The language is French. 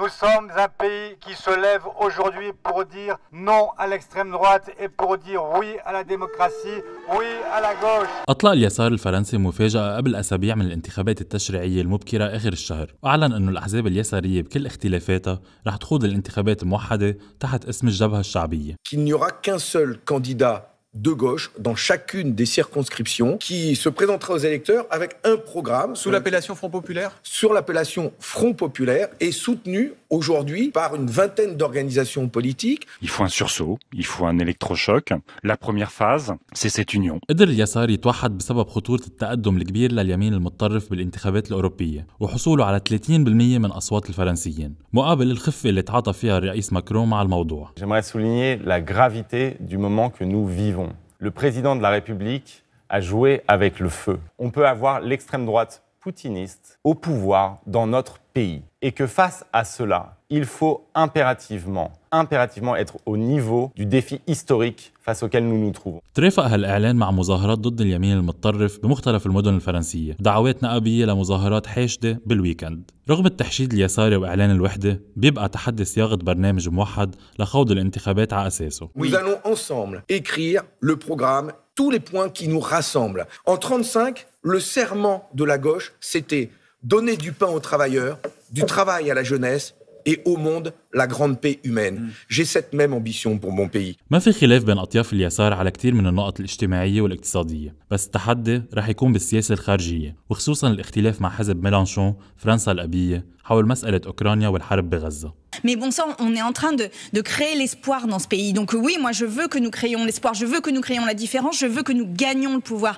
Nous sommes un pays qui se lève aujourd'hui pour dire non à l'extrême droite et pour dire oui à la démocratie, oui à la gauche. أطلع اليسار الفرنسي مفاجأة قبل أسابيع من الانتخابات التشريعية المبكرة آخر الشهر، وأعلن أنه الأحزاب اليسارية بكل اختلافاتها رح تخوض الانتخابات الموحدة تحت اسم الجبهة الشعبية. qu'il n'y aura qu'un seul candidat de gauche dans chacune des circonscriptions qui se présentera aux électeurs avec un programme. Sous l'appellation Front Populaire Sur l'appellation Front Populaire et soutenu aujourd'hui par une vingtaine d'organisations politiques. Il faut un sursaut, il faut un électrochoc. La première phase, c'est cette union. قدر اليسار يتوحد بسبب خطورة التقدم الكبير لليمين المتطرف بالانتخابات الأوروبية وحصوله على 30% من أصوات الفرنسيين مقابل الخفة اللي تعاطى فيها الرئيس ماكرون مع الموضوع. J'aimerais souligner la gravité du moment que nous vivons. Le président de la République a joué avec le feu. On peut avoir l'extrême droite poutiniste au pouvoir dans notre pays. Et que face à cela, il faut impérativement, impérativement être au niveau du défi historique face auquel nous nous trouvons. ترافق هالإعلان مع مظاهرات ضد اليمين المتطرف بمختلف المدن الفرنسية ودعوات نقابية لمظاهرات حاشدة بالويكند رغم التحشيد اليساري وإعلان الوحدة بيبقى تحدي صياغة برنامج موحد لخوض الانتخابات على أساسه Nous allons ensemble écrire le programme tous les points qui nous rassemblent. En 1935, le serment de la gauche, c'était donner du pain aux travailleurs, du travail à la jeunesse et au monde la grande paix humaine. Mm. J'ai cette même ambition pour mon pays. ما في خلاف بين أطياف اليسار على كثير من النقط الاجتماعية والاقتصادية، بس التحدي راح يكون بالسياسة الخارجية، وخصوصا الاختلاف مع حزب ميلانشون فرنسا الأبية حول مسألة أوكرانيا والحرب بغزة. Mais bon sang, on est en train de, de créer l'espoir dans ce pays. Donc oui, moi je veux que nous créions l'espoir, je veux que nous créions la différence, je veux que nous gagnions le pouvoir.